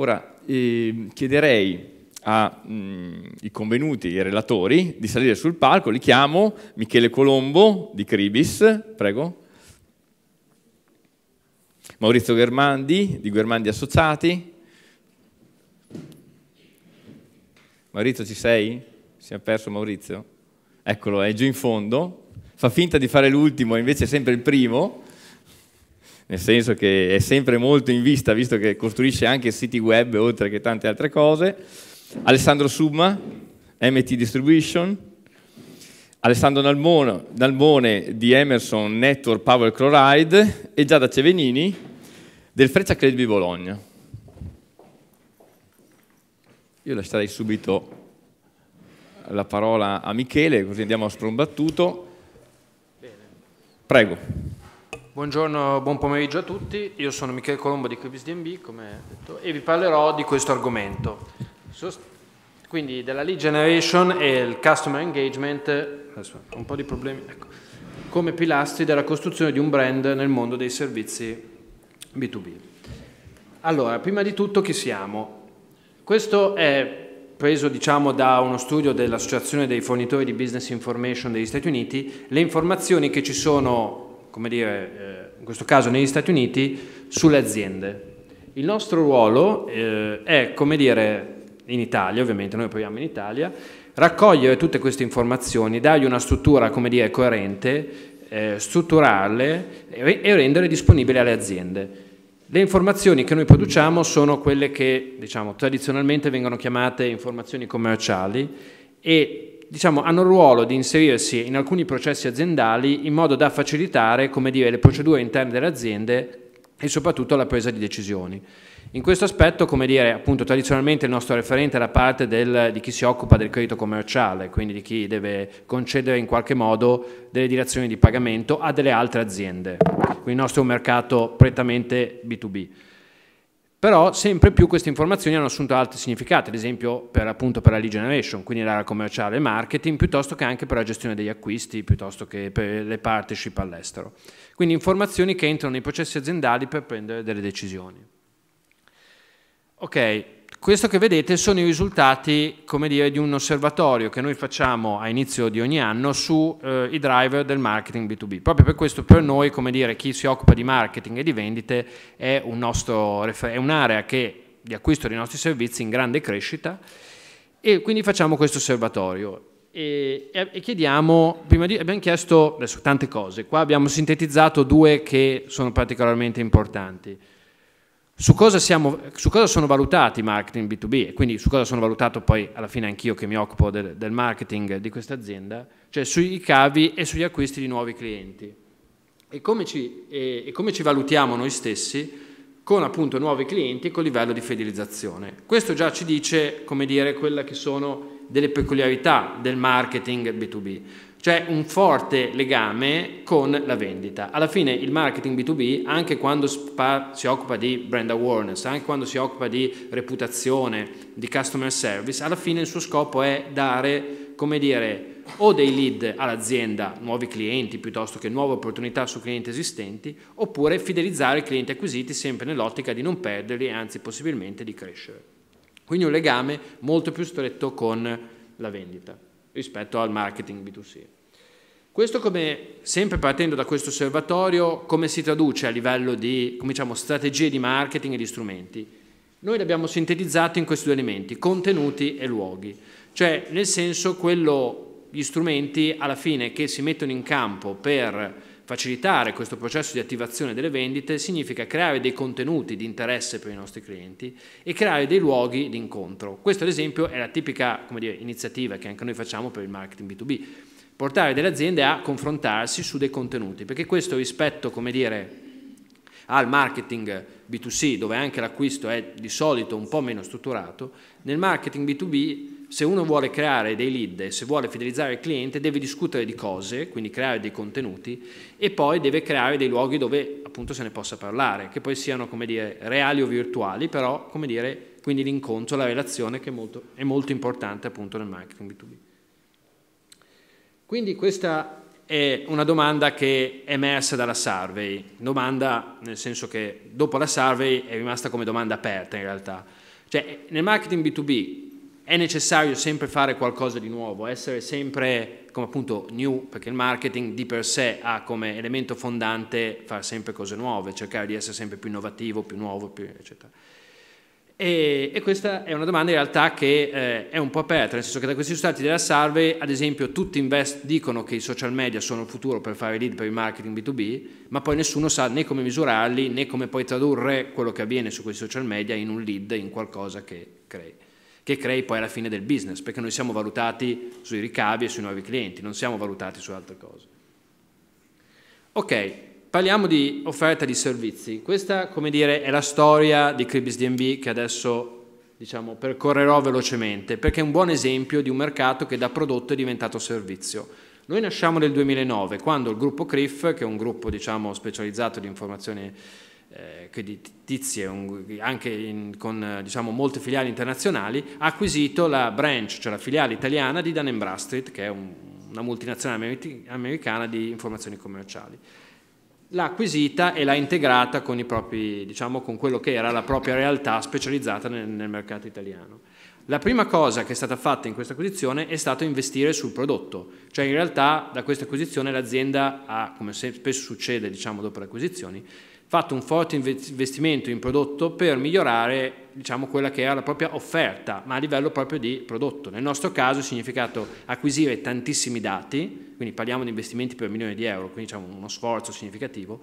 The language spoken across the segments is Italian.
Ora, eh, chiederei ai mm, convenuti, ai relatori, di salire sul palco, li chiamo, Michele Colombo di Cribis, prego, Maurizio Germandi di Germandi Associati, Maurizio ci sei? Si è perso Maurizio? Eccolo, è giù in fondo, fa finta di fare l'ultimo, invece è sempre il primo, nel senso che è sempre molto in vista, visto che costruisce anche siti web oltre che tante altre cose. Alessandro Subma, MT Distribution, Alessandro Nalmono, Nalmone di Emerson Network Power Chloride e Giada Cevenini del Freccia Credit Bologna. Io lascerei subito la parola a Michele, così andiamo a sprombattuto. Prego. Buongiorno, buon pomeriggio a tutti. Io sono Michele Colombo di CubisDMB come detto, e vi parlerò di questo argomento. Quindi della lead generation e il customer engagement, un po' di problemi, ecco, come pilastri della costruzione di un brand nel mondo dei servizi B2B. Allora, prima di tutto chi siamo? Questo è preso diciamo, da uno studio dell'Associazione dei fornitori di business information degli Stati Uniti, le informazioni che ci sono come dire, eh, in questo caso negli Stati Uniti, sulle aziende. Il nostro ruolo eh, è, come dire, in Italia, ovviamente noi proviamo in Italia, raccogliere tutte queste informazioni, dargli una struttura, come dire, coerente, eh, strutturarle e, e rendere disponibili alle aziende. Le informazioni che noi produciamo sono quelle che diciamo, tradizionalmente vengono chiamate informazioni commerciali e diciamo, hanno il ruolo di inserirsi in alcuni processi aziendali in modo da facilitare dire, le procedure interne delle aziende e soprattutto la presa di decisioni. In questo aspetto, come dire, appunto, tradizionalmente il nostro referente è la parte del, di chi si occupa del credito commerciale, quindi di chi deve concedere in qualche modo delle direzioni di pagamento a delle altre aziende. Quindi il nostro è un mercato prettamente B2B però sempre più queste informazioni hanno assunto altri significati, ad esempio per, appunto per la lead generation, quindi l'area commerciale e marketing, piuttosto che anche per la gestione degli acquisti, piuttosto che per le partnership all'estero. Quindi informazioni che entrano nei processi aziendali per prendere delle decisioni. Ok, questo che vedete sono i risultati dire, di un osservatorio che noi facciamo a inizio di ogni anno sui eh, driver del marketing B2B. Proprio per questo per noi, dire, chi si occupa di marketing e di vendite è, un'area un di acquisto dei nostri servizi in grande crescita e quindi facciamo questo osservatorio. E, e, chiediamo, prima di, abbiamo chiesto adesso tante cose, qua abbiamo sintetizzato due che sono particolarmente importanti. Su cosa, siamo, su cosa, sono valutati i marketing B2B e quindi su cosa sono valutato poi alla fine anch'io che mi occupo del, del marketing di questa azienda, cioè sui cavi e sugli acquisti di nuovi clienti. E come ci, e, e come ci valutiamo noi stessi con appunto nuovi clienti e con livello di fidelizzazione. Questo già ci dice, come dire, quelle che sono delle peculiarità del marketing B2B. cioè un forte legame con la vendita. Alla fine il marketing B2B, anche quando si occupa di brand awareness, anche quando si occupa di reputazione, di customer service, alla fine il suo scopo è dare, come dire, o dei lead all'azienda, nuovi clienti piuttosto che nuove opportunità su clienti esistenti, oppure fidelizzare i clienti acquisiti sempre nell'ottica di non perderli e anzi possibilmente di crescere. Quindi un legame molto più stretto con la vendita rispetto al marketing B2C. Questo come sempre partendo da questo osservatorio, come si traduce a livello di diciamo, strategie di marketing e di strumenti? Noi l'abbiamo sintetizzato in questi due elementi, contenuti e luoghi, cioè nel senso quello, gli strumenti alla fine che si mettono in campo per Facilitare questo processo di attivazione delle vendite significa creare dei contenuti di interesse per i nostri clienti e creare dei luoghi di incontro. Questo ad esempio è la tipica dire, iniziativa che anche noi facciamo per il marketing B2B, portare delle aziende a confrontarsi su dei contenuti, perché questo rispetto dire, al marketing B2C, dove anche l'acquisto è di solito un po' meno strutturato, nel marketing B2B se uno vuole creare dei lead, se vuole fidelizzare il cliente, deve discutere di cose, quindi creare dei contenuti e poi deve creare dei luoghi dove appunto se ne possa parlare, che poi siano come dire reali o virtuali, però come dire quindi l'incontro, la relazione che è molto, è molto importante appunto nel marketing B2B. Quindi questa è una domanda che è emersa dalla survey, domanda nel senso che dopo la survey è rimasta come domanda aperta in realtà. Cioè nel marketing B2B è necessario sempre fare qualcosa di nuovo, essere sempre come appunto new, perché il marketing di per sé ha come elemento fondante fare sempre cose nuove, cercare di essere sempre più innovativo, più nuovo, più, eccetera. E, e, questa è una domanda in realtà che eh, è un po' aperta, nel senso che da questi risultati della survey, ad esempio, tutti invest- dicono che i social media sono il futuro per fare lead per il marketing B2B, ma poi nessuno sa né come misurarli né come poi tradurre quello che avviene su questi social media in un lead, in qualcosa che crei che crei poi alla fine del business, perché noi siamo valutati sui ricavi e sui nuovi clienti, non siamo valutati su altre cose. Ok, parliamo di offerta di servizi. Questa, come dire, è la storia di Cribis che adesso diciamo, percorrerò velocemente, perché è un buon esempio di un mercato che da prodotto è diventato servizio. Noi nasciamo nel 2009, quando il gruppo CRIF, che è un gruppo diciamo, specializzato di informazione eh, creditizie anche in, con eh, diciamo, molte filiali internazionali, ha acquisito la branch, cioè la filiale italiana di Dun Bradstreet, che è un, una multinazionale americana di informazioni commerciali. L'ha acquisita e l'ha integrata con, propri, diciamo, con, quello che era la propria realtà specializzata nel, nel mercato italiano. La prima cosa che è stata fatta in questa acquisizione è stato investire sul prodotto, cioè in realtà da questa acquisizione l'azienda ha, come spesso succede diciamo, dopo le acquisizioni, fatto un forte investimento in prodotto per migliorare diciamo, quella che era la propria offerta, ma a livello proprio di prodotto. Nel nostro caso ha significato acquisire tantissimi dati, quindi parliamo di investimenti per milioni di euro, quindi diciamo, uno sforzo significativo,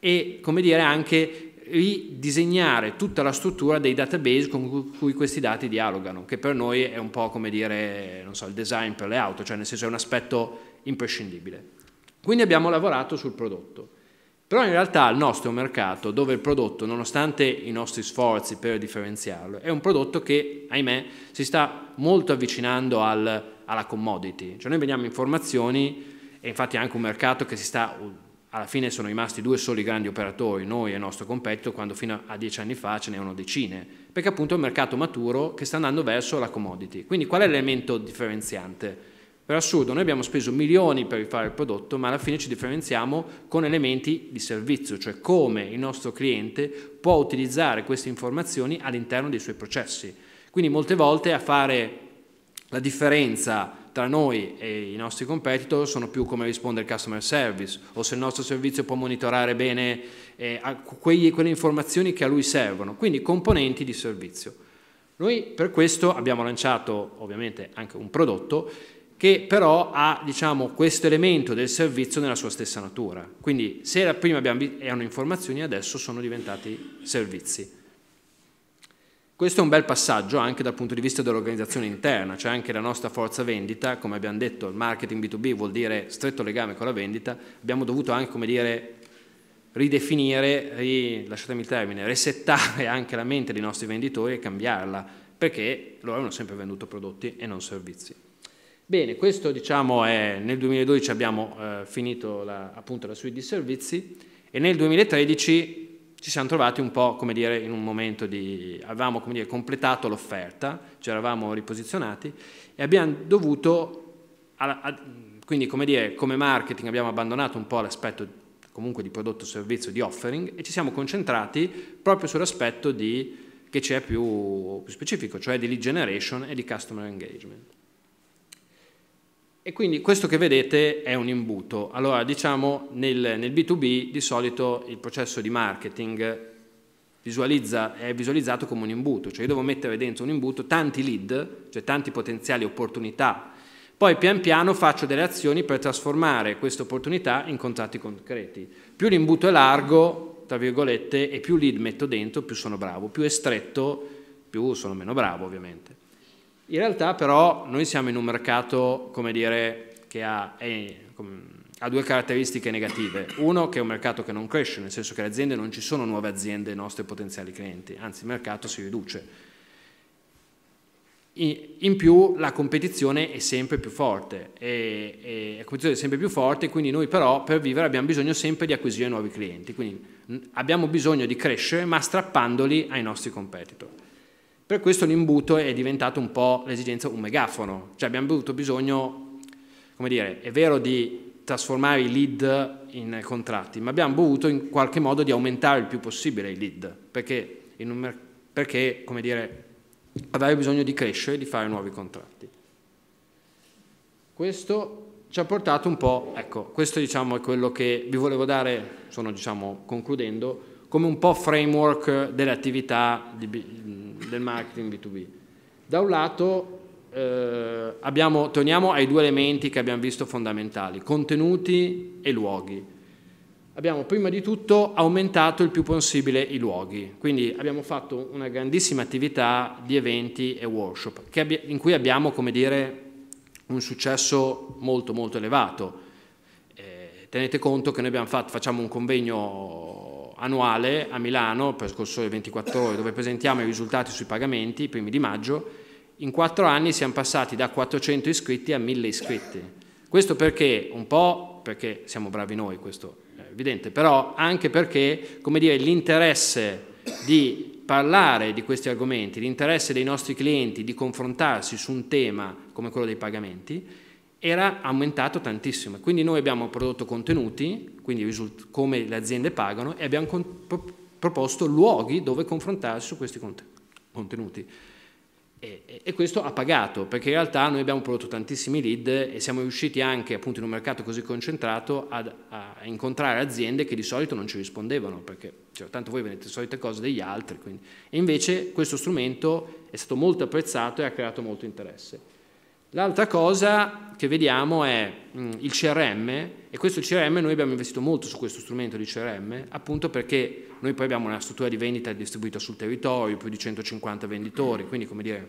e come dire anche ridisegnare tutta la struttura dei database con cui questi dati dialogano, che per noi è un po' come dire so, il design per le auto, cioè nel senso è un aspetto imprescindibile. Quindi abbiamo lavorato sul prodotto. Però in realtà il nostro mercato, dove il prodotto, nonostante i nostri sforzi per differenziarlo, è un prodotto che, ahimè, si sta molto avvicinando al, alla commodity. Cioè noi vediamo informazioni, e infatti è anche un mercato che si sta alla fine sono rimasti due soli grandi operatori, noi e il nostro competitor, quando fino a dieci anni fa ce ne erano decine, perché appunto è un mercato maturo che sta andando verso la commodity. Quindi qual è l'elemento differenziante? Per assurdo, noi abbiamo speso milioni per rifare il prodotto, ma alla fine ci differenziamo con elementi di servizio, cioè come il nostro cliente può utilizzare queste informazioni all'interno dei suoi processi. Quindi molte volte a fare la differenza tra noi e i nostri competitor sono più come risponde il customer service o se il nostro servizio può monitorare bene eh, quegli, quelle informazioni che a lui servono, quindi componenti di servizio. Noi per questo abbiamo lanciato ovviamente anche un prodotto che però ha diciamo, questo elemento del servizio nella sua stessa natura. Quindi se prima abbiamo, erano informazioni, adesso sono diventati servizi. Questo è un bel passaggio anche dal punto di vista dell'organizzazione interna, cioè anche la nostra forza vendita, come abbiamo detto, il marketing B2B vuol dire stretto legame con la vendita, abbiamo dovuto anche, come dire, ridefinire, ri, lasciatemi il termine, resettare anche la mente dei nostri venditori e cambiarla, perché loro hanno sempre venduto prodotti e non servizi. Bene, questo diciamo è, nel 2012 abbiamo eh, finito la, appunto la suite di servizi e nel 2013 ci siamo trovati un po' come dire in un momento di avevamo dire, completato l'offerta, ci eravamo riposizionati e abbiamo dovuto a, a, quindi come dire come marketing abbiamo abbandonato un po' l'aspetto comunque di prodotto servizio di offering e ci siamo concentrati proprio sull'aspetto di che c'è più, più specifico, cioè di lead generation e di customer engagement. E quindi questo che vedete è un imbuto. Allora, diciamo, nel, nel B2B di solito il processo di marketing visualizza, è visualizzato come un imbuto, cioè io devo mettere dentro un imbuto tanti lead, cioè tanti potenziali opportunità. Poi pian piano faccio delle azioni per trasformare queste opportunità in contratti concreti. Più l'imbuto è largo, tra virgolette, e più lead metto dentro, più sono bravo, più è stretto, più sono meno bravo ovviamente. In realtà però noi siamo in un mercato, come dire, che ha, è, ha due caratteristiche negative. Uno che è un mercato che non cresce, nel senso che le aziende non ci sono nuove aziende, i nostri potenziali clienti, anzi il mercato si riduce. In più la competizione è sempre più forte, e, e, la competizione è sempre più forte, quindi noi però per vivere abbiamo bisogno sempre di acquisire nuovi clienti, quindi abbiamo bisogno di crescere ma strappandoli ai nostri competitor. Per questo l'imbuto è diventato un po' l'esigenza un megafono, cioè abbiamo avuto bisogno, come dire, è vero di trasformare i lead in contratti, ma abbiamo voluto in qualche modo di aumentare il più possibile i lead, perché, un, perché come dire, avrai bisogno di crescere e di fare nuovi contratti. Questo ci ha portato un po', ecco, questo diciamo è quello che vi volevo dare, sono diciamo concludendo, come un po' framework delle attività di, del marketing B2B. Da un lato eh, abbiamo, torniamo ai due elementi che abbiamo visto fondamentali, contenuti e luoghi. Abbiamo prima di tutto aumentato il più possibile i luoghi, quindi abbiamo fatto una grandissima attività di eventi e workshop in cui abbiamo come dire, un successo molto molto elevato. Eh, tenete conto che noi fatto, facciamo un convegno annuale a Milano per scorso 24 ore dove presentiamo i risultati sui pagamenti, i primi di maggio, in quattro anni siamo passati da 400 iscritti a 1000 iscritti. Questo perché? Un po' perché siamo bravi noi, questo è evidente, però anche perché l'interesse di parlare di questi argomenti, l'interesse dei nostri clienti di confrontarsi su un tema come quello dei pagamenti, era aumentato tantissimo. Quindi noi abbiamo prodotto contenuti, quindi come le aziende pagano, e abbiamo proposto luoghi dove confrontarsi su questi contenuti. E, e, questo ha pagato, perché in realtà noi abbiamo prodotto tantissimi lead e siamo riusciti anche appunto in un mercato così concentrato ad, a incontrare aziende che di solito non ci rispondevano, perché cioè, tanto voi vedete le solite cose degli altri. Quindi. E invece questo strumento è stato molto apprezzato e ha creato molto interesse. L'altra cosa che vediamo è mm, il CRM e questo CRM noi abbiamo investito molto su questo strumento di CRM appunto perché noi poi abbiamo una struttura di vendita distribuita sul territorio, più di 150 venditori, quindi come dire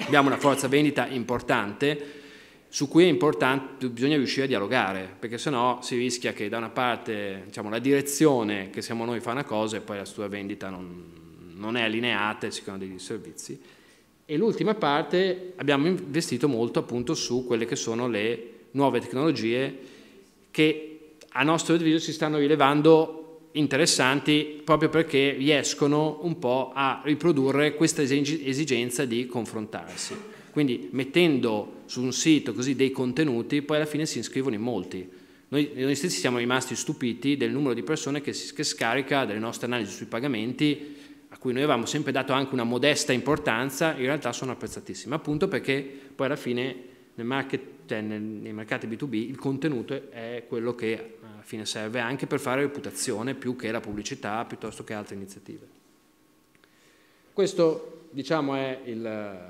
abbiamo una forza vendita importante su cui è importante, bisogna riuscire a dialogare, perché sennò si rischia che da una parte diciamo, la direzione che siamo noi fa una cosa e poi la sua vendita non, non è allineata e si creano dei servizi. E l'ultima parte abbiamo investito molto appunto su quelle che sono le nuove tecnologie che a nostro avviso si stanno rilevando interessanti proprio perché riescono un po' a riprodurre questa esigenza di confrontarsi. Quindi mettendo su un sito così dei contenuti, poi alla fine si iscrivono in molti. Noi, noi stessi siamo rimasti stupiti del numero di persone che, si, che scarica delle nostre analisi sui pagamenti cui noi avevamo sempre dato anche una modesta importanza, in realtà sono apprezzatissime, appunto perché poi alla fine nel market, cioè nel, nei mercati B2B il contenuto è quello che eh, alla fine serve anche per fare reputazione più che la pubblicità, piuttosto che altre iniziative. Questo, diciamo, è il,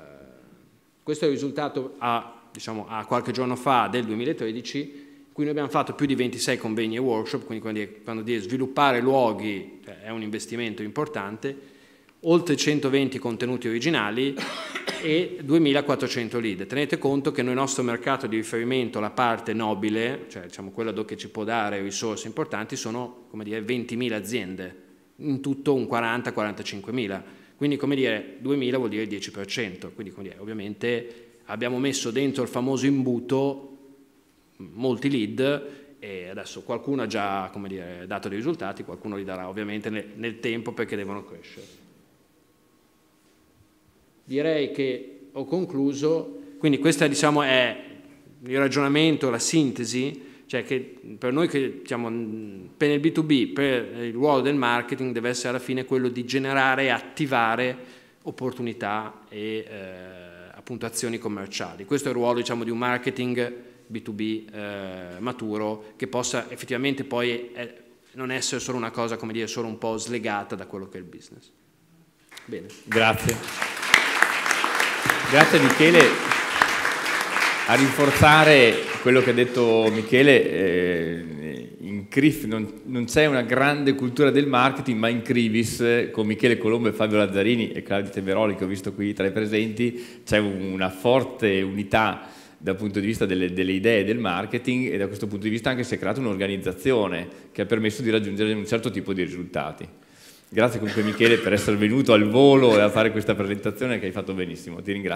questo è il risultato a, diciamo, a qualche giorno fa del 2013 noi abbiamo fatto più di 26 convegni e workshop, quindi quando dire, sviluppare luoghi cioè, è un investimento importante oltre 120 contenuti originali e 2400 lead. Tenete conto che nel nostro mercato di riferimento la parte nobile, cioè diciamo quella che ci può dare risorse importanti, sono come dire 20.000 aziende, in tutto un 40-45.000. Quindi come dire 2.000 vuol dire il 10%, quindi come dire, ovviamente abbiamo messo dentro il famoso imbuto molti lead e adesso qualcuno ha già dire, dato dei risultati, qualcuno li darà ovviamente nel, nel tempo perché devono crescere direi che ho concluso, quindi questo diciamo, è il ragionamento, la sintesi, cioè che per noi che diciamo, per il B2B, per il ruolo del marketing deve essere alla fine quello di generare e attivare opportunità e eh, appunto azioni commerciali. Questo è il ruolo diciamo, di un marketing B2B eh, maturo che possa effettivamente poi eh, non essere solo una cosa, come dire, solo un po' slegata da quello che è il business. Bene. Grazie. Grazie Michele. A rinforzare quello che ha detto Michele, eh, in CRIF non, non c'è una grande cultura del marketing, ma in Crivis, con Michele Colombo e Fabio Lazzarini e Claudio Temeroli che ho visto qui tra i presenti, c'è una forte unità dal punto di vista delle, delle, idee del marketing e da questo punto di vista anche si è creata un'organizzazione che ha permesso di raggiungere un certo tipo di risultati. Grazie comunque Michele per essere venuto al volo e a fare questa presentazione che hai fatto benissimo, ti ringrazio.